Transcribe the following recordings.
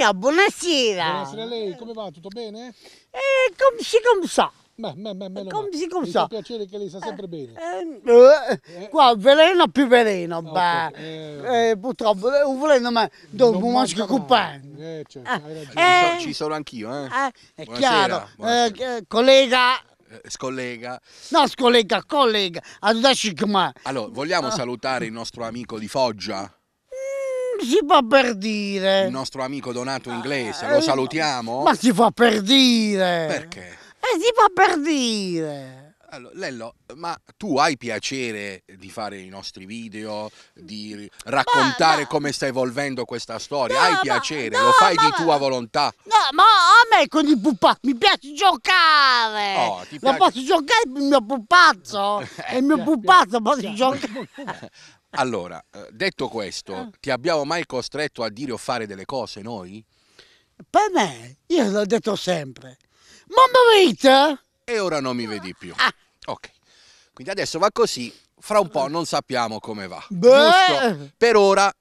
Io, buonasera. Buonasera a lei, come va? Tutto bene? Eh, come si come sa. Beh, beh, beh, beh, come si come sa. Mi fa piacere che lei sta sempre eh, bene. Eh, eh, eh. Qua veleno più veleno, ah, beh. Okay. Eh, eh purtroppo, eh, un veleno ma dopo un maschio compagno. Eh, certo, ah, hai ragione. Ci, sono, anch'io, eh. è chiaro. Buonasera. collega scollega. No, scollega, collega. Allora, vogliamo ah. salutare il nostro amico di Foggia? si fa per dire. Il nostro amico Donato eh, Inglese, lo eh, salutiamo. Ma si fa per dire. Perché? E eh, si fa per dire. Allora, Lello, ma tu hai piacere di fare i nostri video, di raccontare ma, ma, come sta evolvendo questa storia? No, hai piacere? Ma, no, lo fai di tua volontà? No, ma a me con il pupazzo mi piace giocare! Oh, piace... Ma posso giocare il mio pupazzo? e il mio pupazzo posso giocare! Allora, eh, detto questo, ah. ti abbiamo mai costretto a dire o fare delle cose noi? Per me, io l'ho detto sempre. Mamma vita! E ora non mi vedi più. Ah. Ok. Quindi adesso va così, fra un po' non sappiamo come va. Beh. Giusto? Per ora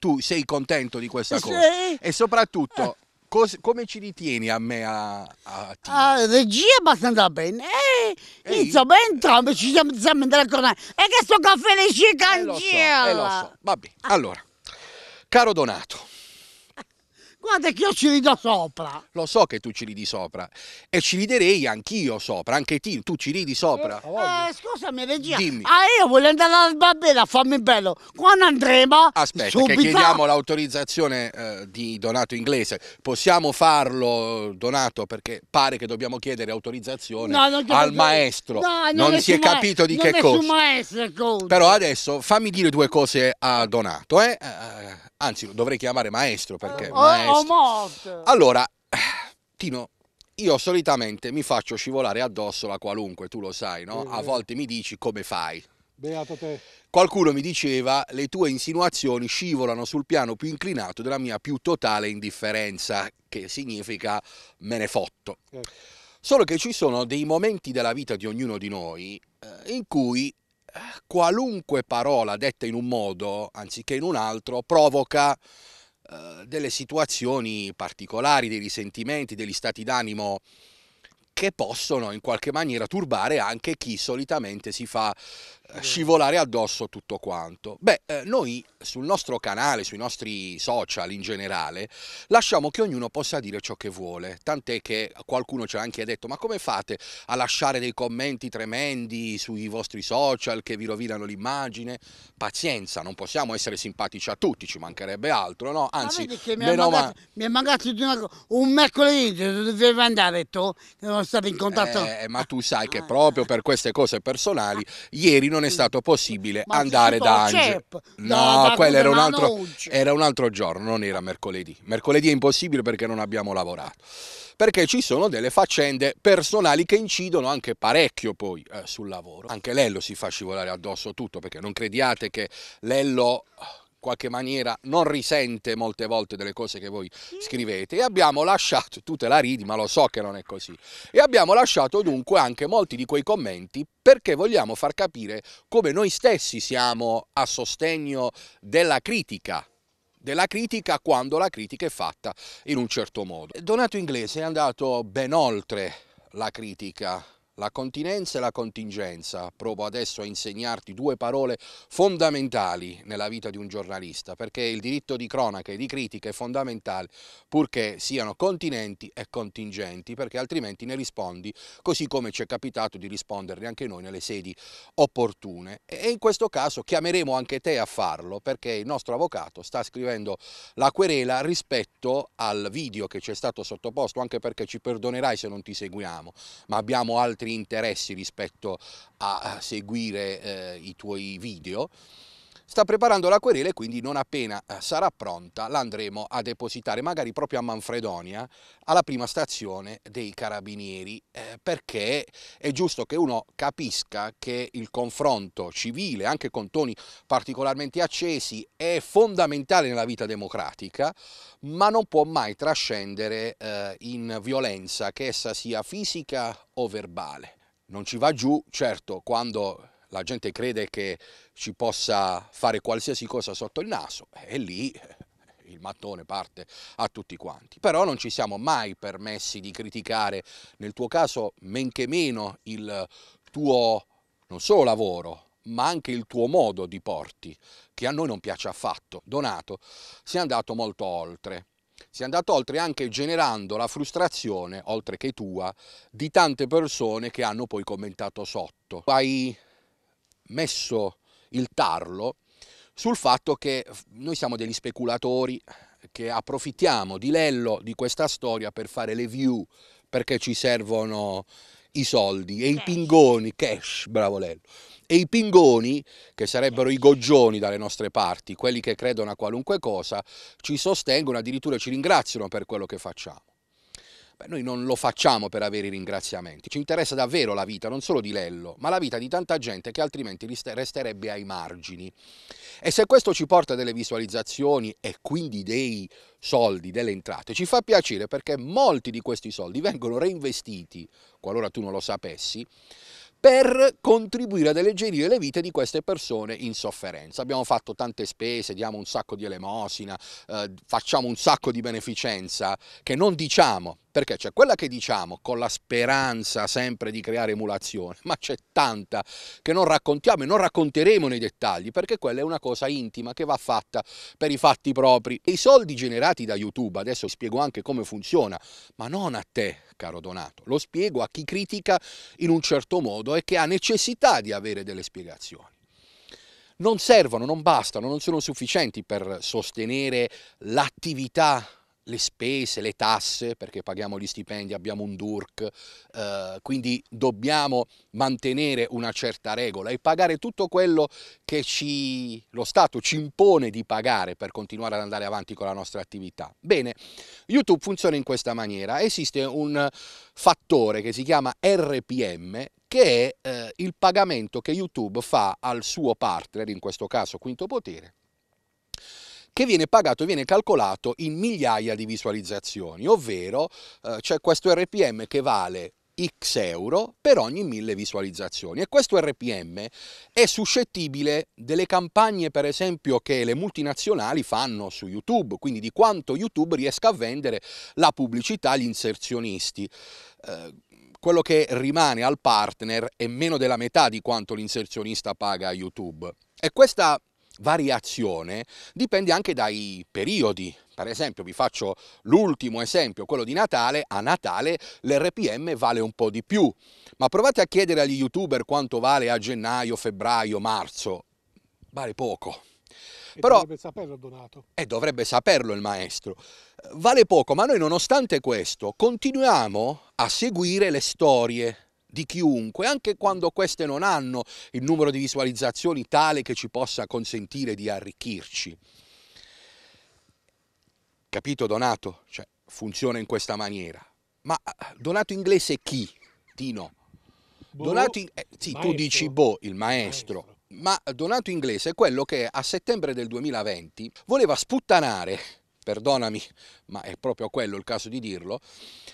tu sei contento di questa cosa. Sì. E soprattutto Cos come ci ritieni a me a, a ah, regia abbastanza bene. E, eh, Ehi. insomma, entrambi ci siamo insieme a tornare. E che sto caffè le cicancella. Eh, lo so, eh, lo so. Va bene, allora. Caro Donato. Guarda che io ci rido sopra. Lo so che tu ci ridi sopra. E ci riderei anch'io sopra, anche ti, tu ci ridi sopra. Eh, eh, scusami regia. Dimmi. Ah, io voglio andare alla a farmi bello. Quando andremo? Aspetta, subito. che chiediamo l'autorizzazione eh, di Donato Inglese. Possiamo farlo, Donato, perché pare che dobbiamo chiedere autorizzazione no, al credo. maestro. No, non, non si è capito di non che cosa. Maestro, Però adesso fammi dire due cose a Donato, eh? eh anzi, lo dovrei chiamare maestro perché... Oh, maestro oh, onesto. Oh, allora, Tino, io solitamente mi faccio scivolare addosso la qualunque, tu lo sai, no? A volte mi dici come fai. Beato te. Qualcuno mi diceva le tue insinuazioni scivolano sul piano più inclinato della mia più totale indifferenza, che significa me ne fotto. Eh. Solo che ci sono dei momenti della vita di ognuno di noi eh, in cui eh, qualunque parola detta in un modo anziché in un altro provoca eh, delle situazioni particolari, dei risentimenti, degli stati d'animo che possono in qualche maniera turbare anche chi solitamente si fa scivolare addosso tutto quanto. Beh, eh, noi sul nostro canale, sui nostri social in generale, lasciamo che ognuno possa dire ciò che vuole, tant'è che qualcuno ci ha anche detto ma come fate a lasciare dei commenti tremendi sui vostri social che vi rovinano l'immagine? Pazienza, non possiamo essere simpatici a tutti, ci mancherebbe altro, no? Anzi, ma mi, è mancato, ma... mi è mancato una... un mercoledì, dovevo andare tu, che non stavi in contatto. Eh, eh ma tu sai che ah. proprio per queste cose personali, ieri non non è stato possibile ma andare da Angelo. No, no quello era un, altro, era un altro giorno, non era mercoledì. Mercoledì è impossibile perché non abbiamo lavorato perché ci sono delle faccende personali che incidono anche parecchio poi eh, sul lavoro. Anche Lello si fa scivolare addosso tutto perché non crediate che Lello qualche maniera non risente molte volte delle cose che voi scrivete e abbiamo lasciato, tu te la ridi ma lo so che non è così, e abbiamo lasciato dunque anche molti di quei commenti perché vogliamo far capire come noi stessi siamo a sostegno della critica della critica quando la critica è fatta in un certo modo. Donato Inglese è andato ben oltre la critica la continenza e la contingenza. Provo adesso a insegnarti due parole fondamentali nella vita di un giornalista, perché il diritto di cronaca e di critica è fondamentale purché siano continenti e contingenti, perché altrimenti ne rispondi così come ci è capitato di risponderne anche noi nelle sedi opportune. E in questo caso chiameremo anche te a farlo, perché il nostro avvocato sta scrivendo la querela rispetto al video che ci è stato sottoposto, anche perché ci perdonerai se non ti seguiamo, ma abbiamo altri altri interessi rispetto a seguire eh, i tuoi video sta preparando la querela e quindi non appena eh, sarà pronta l'andremo a depositare, magari proprio a Manfredonia, alla prima stazione dei Carabinieri, eh, perché è giusto che uno capisca che il confronto civile, anche con toni particolarmente accesi, è fondamentale nella vita democratica, ma non può mai trascendere eh, in violenza, che essa sia fisica o verbale. Non ci va giù, certo, quando la gente crede che ci possa fare qualsiasi cosa sotto il naso e lì il mattone parte a tutti quanti. Però non ci siamo mai permessi di criticare, nel tuo caso, men che meno il tuo non solo lavoro, ma anche il tuo modo di porti, che a noi non piace affatto. Donato si è andato molto oltre. Si è andato oltre anche generando la frustrazione, oltre che tua, di tante persone che hanno poi commentato sotto. Hai messo il tarlo sul fatto che noi siamo degli speculatori che approfittiamo di Lello, di questa storia per fare le view, perché ci servono i soldi e i pingoni, cash, bravo Lello. E i pingoni, che sarebbero i goggioni dalle nostre parti, quelli che credono a qualunque cosa, ci sostengono, addirittura ci ringraziano per quello che facciamo. Beh, noi non lo facciamo per avere i ringraziamenti, ci interessa davvero la vita, non solo di Lello, ma la vita di tanta gente che altrimenti resterebbe ai margini. E se questo ci porta delle visualizzazioni e quindi dei soldi, delle entrate, ci fa piacere perché molti di questi soldi vengono reinvestiti, qualora tu non lo sapessi, per contribuire ad alleggerire le vite di queste persone in sofferenza. Abbiamo fatto tante spese, diamo un sacco di elemosina, eh, facciamo un sacco di beneficenza che non diciamo, perché c'è quella che diciamo con la speranza sempre di creare emulazione, ma c'è tanta che non raccontiamo e non racconteremo nei dettagli, perché quella è una cosa intima che va fatta per i fatti propri. E I soldi generati da YouTube, adesso spiego anche come funziona, ma non a te, caro Donato, lo spiego a chi critica in un certo modo e che ha necessità di avere delle spiegazioni non servono, non bastano, non sono sufficienti per sostenere l'attività le spese, le tasse, perché paghiamo gli stipendi, abbiamo un DURC, eh, quindi dobbiamo mantenere una certa regola e pagare tutto quello che ci, lo Stato ci impone di pagare per continuare ad andare avanti con la nostra attività. Bene, YouTube funziona in questa maniera, esiste un fattore che si chiama RPM che è eh, il pagamento che YouTube fa al suo partner, in questo caso Quinto Potere, che viene pagato, viene calcolato in migliaia di visualizzazioni, ovvero eh, c'è questo RPM che vale x euro per ogni mille visualizzazioni e questo RPM è suscettibile delle campagne per esempio che le multinazionali fanno su YouTube, quindi di quanto YouTube riesca a vendere la pubblicità agli inserzionisti. Eh, quello che rimane al partner è meno della metà di quanto l'inserzionista paga a YouTube. E questa variazione dipende anche dai periodi. Per esempio, vi faccio l'ultimo esempio, quello di Natale. A Natale l'RPM vale un po' di più, ma provate a chiedere agli youtuber quanto vale a gennaio, febbraio, marzo. Vale poco. E Però, dovrebbe saperlo Donato. E eh, dovrebbe saperlo il maestro. Vale poco, ma noi nonostante questo continuiamo a seguire le storie di chiunque, anche quando queste non hanno il numero di visualizzazioni tale che ci possa consentire di arricchirci. Capito Donato? Cioè, funziona in questa maniera. Ma eh, Donato inglese chi? Tino. Boh, Donato in... eh, sì, maestro. tu dici Bo, il maestro. maestro. Ma Donato inglese è quello che a settembre del 2020 voleva sputtanare perdonami, ma è proprio quello il caso di dirlo,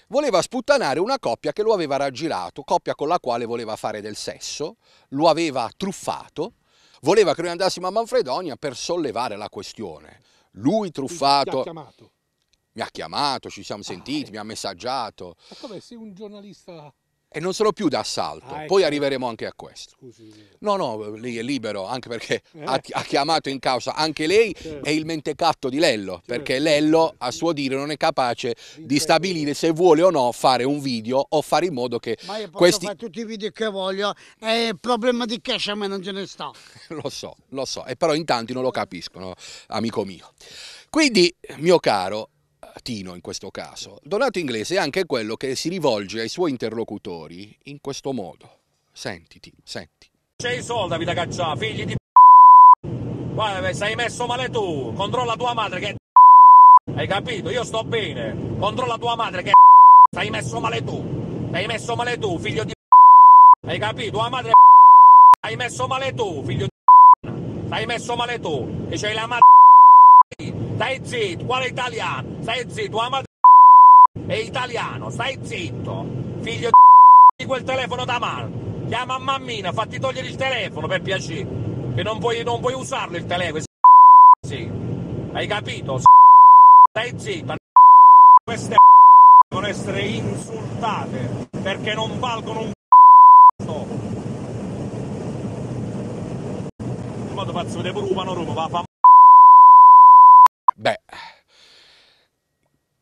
voleva sputtanare una coppia che lo aveva raggirato, coppia con la quale voleva fare del sesso, lo aveva truffato, voleva che noi andassimo a Manfredonia per sollevare la questione. Lui truffato... Mi ha chiamato? Mi ha chiamato, ci siamo ah, sentiti, ah, mi ha messaggiato. Ma come se un giornalista e non sono più d'assalto. Ah, ecco. Poi arriveremo anche a questo. Scusi. No, no, lei è libero, anche perché eh. ha, ha, chiamato in causa anche lei certo. e il mentecatto di Lello, certo. perché Lello a suo dire non è capace di stabilire se vuole o no fare un video o fare in modo che Ma io posso questi... fare tutti i video che voglio, è il problema di cash a me non ce ne sta. lo so, lo so, e però in tanti non lo capiscono, amico mio. Quindi, mio caro, latino in questo caso. Donato Inglese è anche quello che si rivolge ai suoi interlocutori in questo modo. Sentiti, senti. C'è i soldi vita caccia, figli di Guarda, sei messo male tu, controlla tua madre che Hai capito? Io sto bene. Controlla tua madre che sei messo male tu. Sei messo male tu, figlio di Hai capito? Tua madre Hai messo male tu, figlio di Hai messo male tu e c'hai la madre Stai zitto, quale italiano? Stai zitto, ama è italiano, stai zitto. Figlio di quel telefono da mano. Chiama mammina, fatti togliere il telefono per piacere. Che non puoi, non puoi usarlo il telefono. Sì. Hai capito? Stai zitto. Queste devono essere insultate perché non valgono un c***o. Vado faccio vedere pure un va a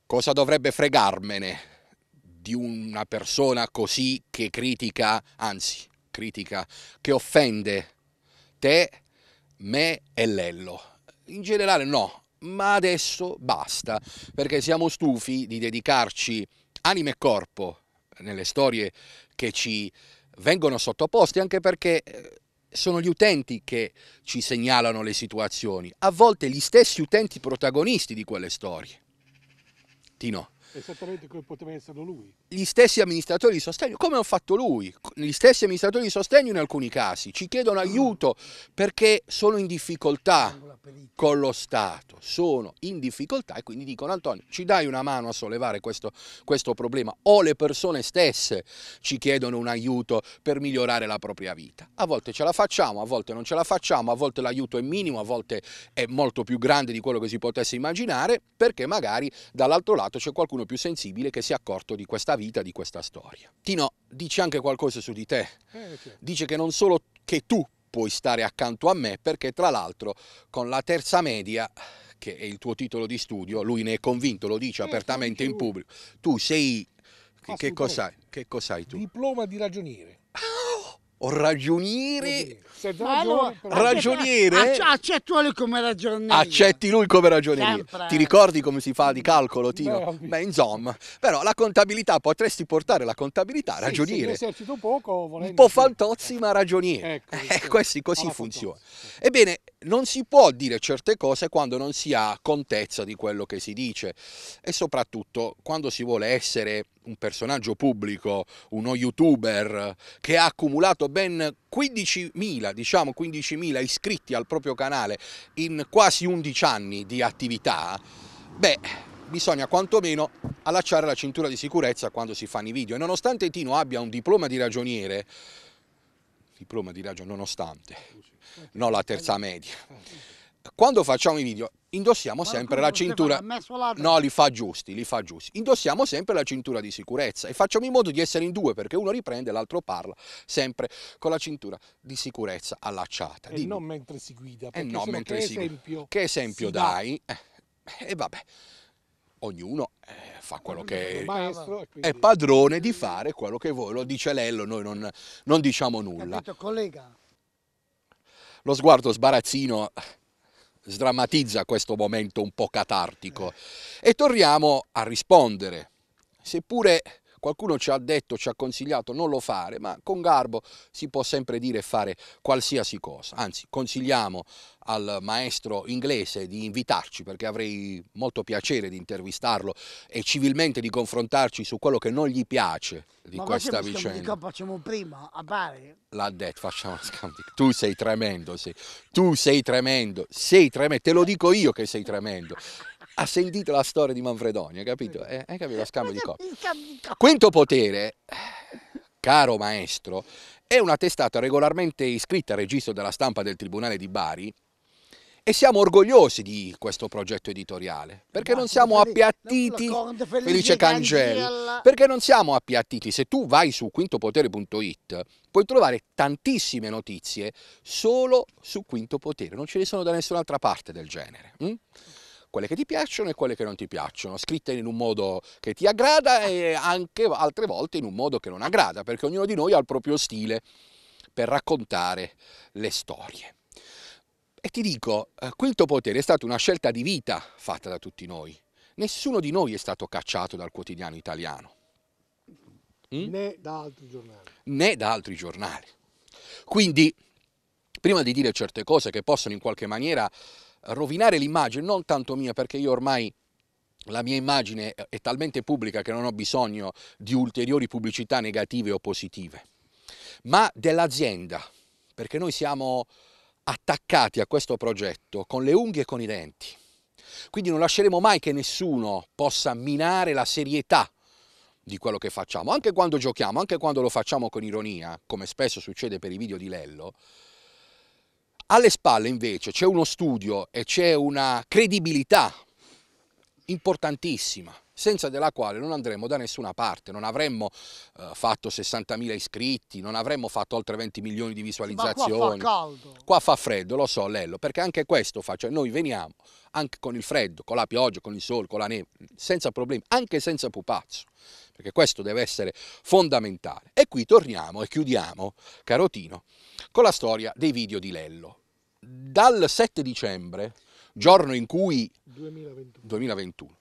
Cosa dovrebbe fregarmene di una persona così che critica, anzi, critica, che offende te, me e Lello? In generale no, ma adesso basta, perché siamo stufi di dedicarci anima e corpo nelle storie che ci vengono sottoposte, anche perché eh, sono gli utenti che ci segnalano le situazioni, a volte gli stessi utenti protagonisti di quelle storie. Tino. Esattamente come poteva essere lui. Gli stessi amministratori di sostegno, come ha fatto lui, gli stessi amministratori di sostegno in alcuni casi, ci chiedono aiuto perché sono in difficoltà con lo Stato, sono in difficoltà e quindi dicono Antonio ci dai una mano a sollevare questo, questo problema o le persone stesse ci chiedono un aiuto per migliorare la propria vita. A volte ce la facciamo, a volte non ce la facciamo, a volte l'aiuto è minimo, a volte è molto più grande di quello che si potesse immaginare perché magari dall'altro lato c'è qualcuno più sensibile che si è accorto di questa vita, di questa storia. Tino dice anche qualcosa su di te, eh, dice che non solo che tu puoi stare accanto a me perché tra l'altro con la terza media che è il tuo titolo di studio, lui ne è convinto, lo dice eh, apertamente in pubblico, tu sei... Che cos'hai? Che cos'hai tu? Diploma di ragioniere. O ragioniere. Allora, ragioniere. Accetti lui come ragioniere. Accetti lui come ragioniere. Ti ricordi come si fa di calcolo, Tino? Beh, insomma. Però la contabilità, potresti portare la contabilità a ragioniere. Sì, poco, Un po' fantozzi, ma ragioniere. Ecco, eh, questi così funziona. Ebbene, non si può dire certe cose quando non si ha contezza di quello che si dice e soprattutto quando si vuole essere un personaggio pubblico, uno youtuber che ha accumulato ben 15.000, diciamo 15.000 iscritti al proprio canale in quasi 11 anni di attività, beh, bisogna quantomeno allacciare la cintura di sicurezza quando si fanno i video e nonostante Tino abbia un diploma di ragioniere diploma di raggio nonostante, non la terza media. Quando facciamo i video indossiamo sempre la cintura, no li fa giusti, li fa giusti, indossiamo sempre la cintura di sicurezza e facciamo in modo di essere in due perché uno riprende e l'altro parla sempre con la cintura di sicurezza allacciata. E Dimmi. non mentre si guida, perché eh no, mentre che si esempio, che esempio dai? Eh, e eh, vabbè, ognuno eh, fa quello che maestro, è, quindi... è padrone di fare quello che vuole, lo dice Lello, noi non, non diciamo nulla. Capito, collega? Lo sguardo sbarazzino sdrammatizza questo momento un po' catartico eh. e torniamo a rispondere, seppure Qualcuno ci ha detto, ci ha consigliato non lo fare, ma con garbo si può sempre dire fare qualsiasi cosa. Anzi, consigliamo al maestro inglese di invitarci perché avrei molto piacere di intervistarlo e civilmente di confrontarci su quello che non gli piace di ma questa vicenda. Ma facciamo prima a Bari? L'ha detto, facciamo scambio. Tu sei tremendo, sì. tu sei tremendo, sei tremendo, te lo dico io che sei tremendo ha sentito la storia di Manfredonia, capito? Eh, hai capito? Lo scambio di cose. Quinto potere, caro maestro, è una testata regolarmente iscritta al registro della stampa del Tribunale di Bari e siamo orgogliosi di questo progetto editoriale perché non siamo appiattiti Felice Cangeli, perché non siamo appiattiti se tu vai su quintopotere.it puoi trovare tantissime notizie solo su Quinto Potere non ce ne sono da nessun'altra parte del genere mm? quelle che ti piacciono e quelle che non ti piacciono, scritte in un modo che ti aggrada e anche altre volte in un modo che non aggrada, perché ognuno di noi ha il proprio stile per raccontare le storie. E ti dico, eh, Quinto Potere è stata una scelta di vita fatta da tutti noi. Nessuno di noi è stato cacciato dal quotidiano italiano. Mm? Né da altri giornali. Né da altri giornali. Quindi, prima di dire certe cose che possono in qualche maniera rovinare l'immagine, non tanto mia, perché io ormai la mia immagine è talmente pubblica che non ho bisogno di ulteriori pubblicità negative o positive, ma dell'azienda, perché noi siamo attaccati a questo progetto con le unghie e con i denti. Quindi non lasceremo mai che nessuno possa minare la serietà di quello che facciamo, anche quando giochiamo, anche quando lo facciamo con ironia, come spesso succede per i video di Lello, alle spalle invece c'è uno studio e c'è una credibilità importantissima senza della quale non andremo da nessuna parte, non avremmo eh, fatto 60.000 iscritti, non avremmo fatto oltre 20 milioni di visualizzazioni. Ma qua fa caldo. Qua fa freddo, lo so Lello, perché anche questo fa, cioè noi veniamo anche con il freddo, con la pioggia, con il sole, con la neve, senza problemi, anche senza pupazzo perché questo deve essere fondamentale. E qui torniamo e chiudiamo, carotino, con la storia dei video di Lello. Dal 7 dicembre, giorno in cui... 2021. 2021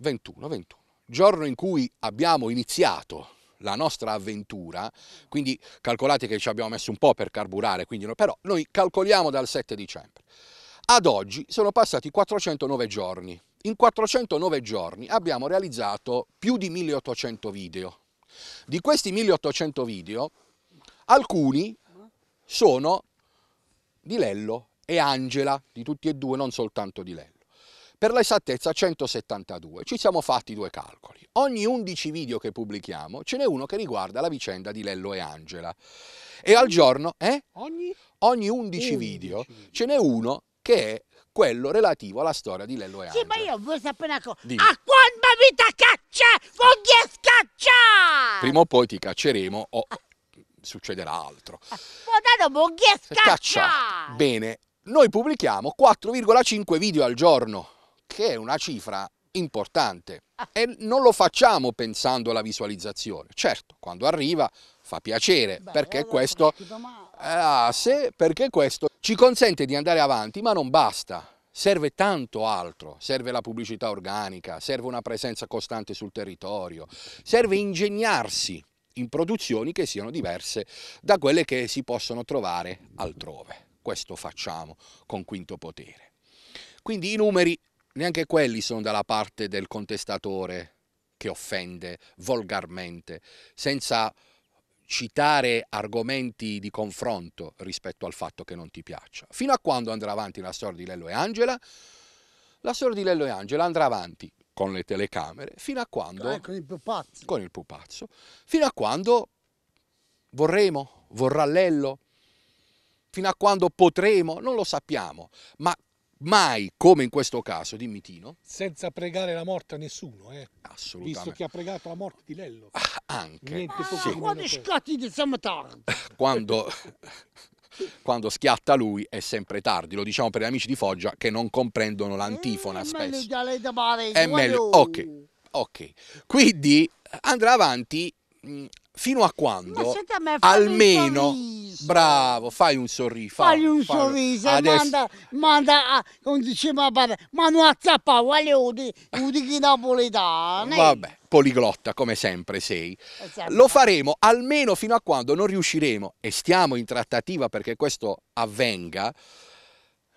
21, 21, giorno in cui abbiamo iniziato la nostra avventura, quindi calcolate che ci abbiamo messo un po' per carburare, quindi no, però noi calcoliamo dal 7 dicembre. Ad oggi sono passati 409 giorni. In 409 giorni abbiamo realizzato più di 1800 video. Di questi 1800 video, alcuni sono di Lello e Angela, di tutti e due, non soltanto di Lello per l'esattezza 172. Ci siamo fatti due calcoli. Ogni 11 video che pubblichiamo ce n'è uno che riguarda la vicenda di Lello e Angela. E al giorno, eh? Ogni? Ogni 11, video ce n'è uno che è quello relativo alla storia di Lello e Angela. Sì, ma io voglio sapere una cosa. Dimmi. A quando mi ti caccia? Voglio scacciare! Prima o poi ti cacceremo o succederà altro. Ah, ma dato voglio scacciare! Bene, noi pubblichiamo 4,5 video al giorno che è una cifra importante e non lo facciamo pensando alla visualizzazione. Certo, quando arriva fa piacere perché questo, eh, ah, se, perché questo ci consente di andare avanti, ma non basta. Serve tanto altro, serve la pubblicità organica, serve una presenza costante sul territorio, serve ingegnarsi in produzioni che siano diverse da quelle che si possono trovare altrove. Questo facciamo con quinto potere. Quindi i numeri neanche quelli sono dalla parte del contestatore che offende volgarmente, senza citare argomenti di confronto rispetto al fatto che non ti piaccia. Fino a quando andrà avanti la storia di Lello e Angela? La storia di Lello e Angela andrà avanti con le telecamere fino a quando... Eh, con il pupazzo. Con il pupazzo. Fino a quando vorremo, vorrà Lello, fino a quando potremo, non lo sappiamo, ma mai come in questo caso, dimmi Tino. Senza pregare la morte a nessuno, eh. Assolutamente. Visto che ha pregato la morte di Lello. Ah, anche. Niente poco Quando scatti di tardi. Quando... Quando schiatta lui è sempre tardi, lo diciamo per gli amici di Foggia che non comprendono l'antifona mm, spesso. È meglio, ok, ok. Quindi andrà avanti fino a quando me, almeno bravo fai un sorriso fai un fai, sorriso adesso... manda manda a, come diceva padre ma non azzappa quali udi udi napoletani eh. vabbè poliglotta come sempre sei esatto. lo faremo almeno fino a quando non riusciremo e stiamo in trattativa perché questo avvenga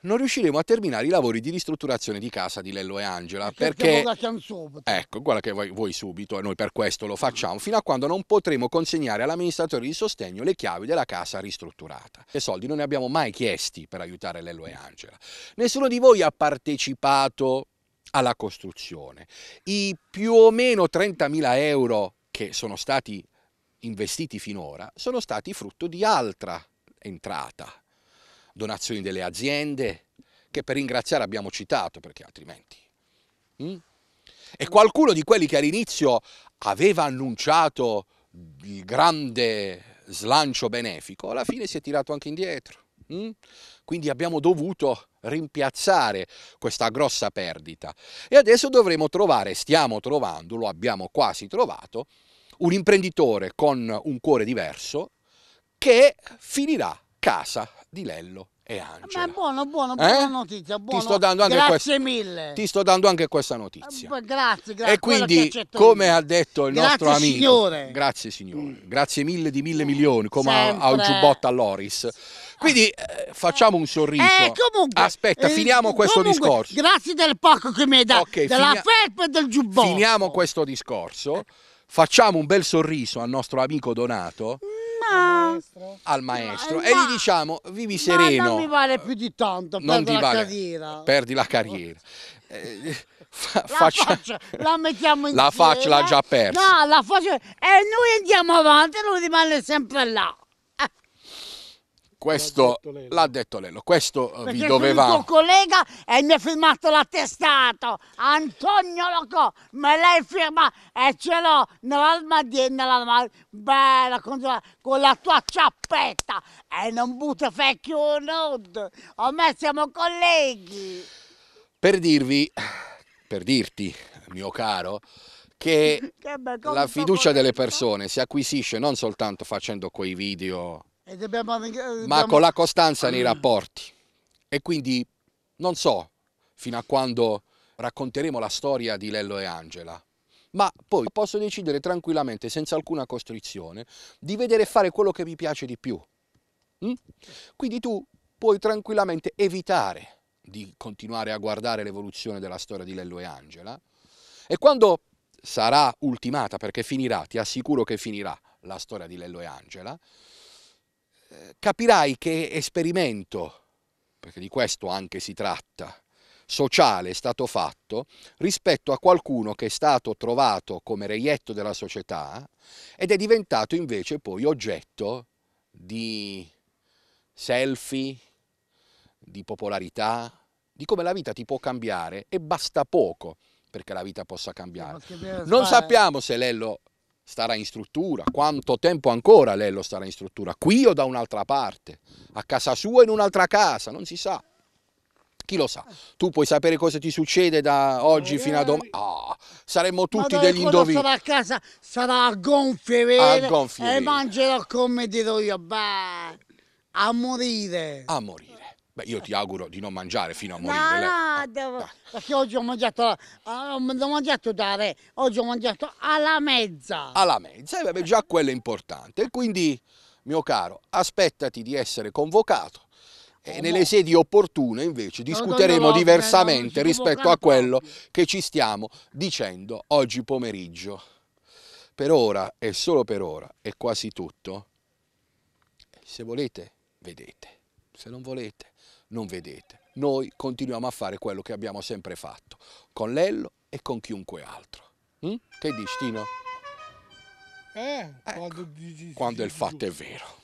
non riusciremo a terminare i lavori di ristrutturazione di casa di Lello e Angela perché, perché... ecco guarda che voi, voi subito e noi per questo lo facciamo fino a quando non potremo consegnare all'amministratore di sostegno le chiavi della casa ristrutturata e soldi non ne abbiamo mai chiesti per aiutare Lello e Angela nessuno di voi ha partecipato alla costruzione i più o meno 30.000 euro che sono stati investiti finora sono stati frutto di altra entrata donazioni delle aziende, che per ringraziare abbiamo citato, perché altrimenti... Mm? E qualcuno di quelli che all'inizio aveva annunciato il grande slancio benefico, alla fine si è tirato anche indietro. Mm? Quindi abbiamo dovuto rimpiazzare questa grossa perdita. E adesso dovremo trovare, stiamo trovando, lo abbiamo quasi trovato, un imprenditore con un cuore diverso che finirà casa di Lello e Angela. Ma è buono, buono, eh? buona eh? notizia, buono. Ti sto dando anche grazie questa, mille. Ti sto dando anche questa notizia. Eh, grazie, grazie. E quindi, come io. ha detto il grazie nostro amico, signore. grazie signore, grazie mille di mille milioni, come Sempre. a, a Giubbotta Loris. Quindi ah. eh, facciamo un sorriso. Eh, comunque, Aspetta, eh, finiamo questo comunque, discorso. Grazie del poco che mi hai dato, okay, della finia- felpa e del giubbotto. Finiamo questo discorso facciamo un bel sorriso al nostro amico Donato al ah. eh, maestro ma, e gli diciamo vivi sereno. non mi vale più di tanto, non ti la vale, carriera. Perdi la carriera. Eh, fa, la, faccia, faccia, la mettiamo insieme. La faccia l'ha eh. già persa. No, la faccia... E noi andiamo avanti e lui rimane sempre là questo l'ha detto Lello, questo eh, Perché vi doveva... Il tuo collega e mi ha firmato l'attestato, Antonio Loco, me l'hai firmato e ce l'ho nell'alma bella con la, con la, tua ciappetta e non butta vecchio nudo, ormai siamo colleghi. Per dirvi, per dirti, mio caro, che, che la fiducia delle persone si acquisisce non soltanto facendo quei video Dobbiamo, eh, dobbiamo... Ma con la costanza nei mm. rapporti. E quindi non so fino a quando racconteremo la storia di Lello e Angela, ma poi posso decidere tranquillamente, senza alcuna costrizione, di vedere fare quello che mi piace di più. Mm? Quindi tu puoi tranquillamente evitare di continuare a guardare l'evoluzione della storia di Lello e Angela e quando sarà ultimata, perché finirà, ti assicuro che finirà la storia di Lello e Angela, capirai che esperimento, perché di questo anche si tratta, sociale è stato fatto rispetto a qualcuno che è stato trovato come reietto della società ed è diventato invece poi oggetto di selfie, di popolarità, di come la vita ti può cambiare e basta poco perché la vita possa cambiare. Non sappiamo se Lello starà in struttura, quanto tempo ancora Lello starà in struttura, qui o da un'altra parte, a casa sua o in un'altra casa, non si sa. Chi lo sa? Tu puoi sapere cosa ti succede da oggi Magari. fino a domani. Eh. Ah, saremmo tutti Madonna, degli indovini. sarà a casa sarà a gonfie vele a gonfie e mangerò come dirò io, beh, a morire. A morire. Beh, io ti auguro di non mangiare fino a morire. No, no, ah. devo... Ah. perché oggi ho mangiato, ah, ho mangiato da re, oggi ho mangiato alla mezza. Alla mezza, e beh, già quello è importante. quindi, mio caro, aspettati di essere convocato. E eh, nelle sedi opportune invece discuteremo diversamente rispetto a quello che ci stiamo dicendo oggi pomeriggio. Per ora e solo per ora è quasi tutto. Se volete, vedete. Se non volete, non vedete. Noi continuiamo a fare quello che abbiamo sempre fatto, con Lello e con chiunque altro. Hm? Che dici, Tino? Eh, ecco, quando, quando il fatto è vero.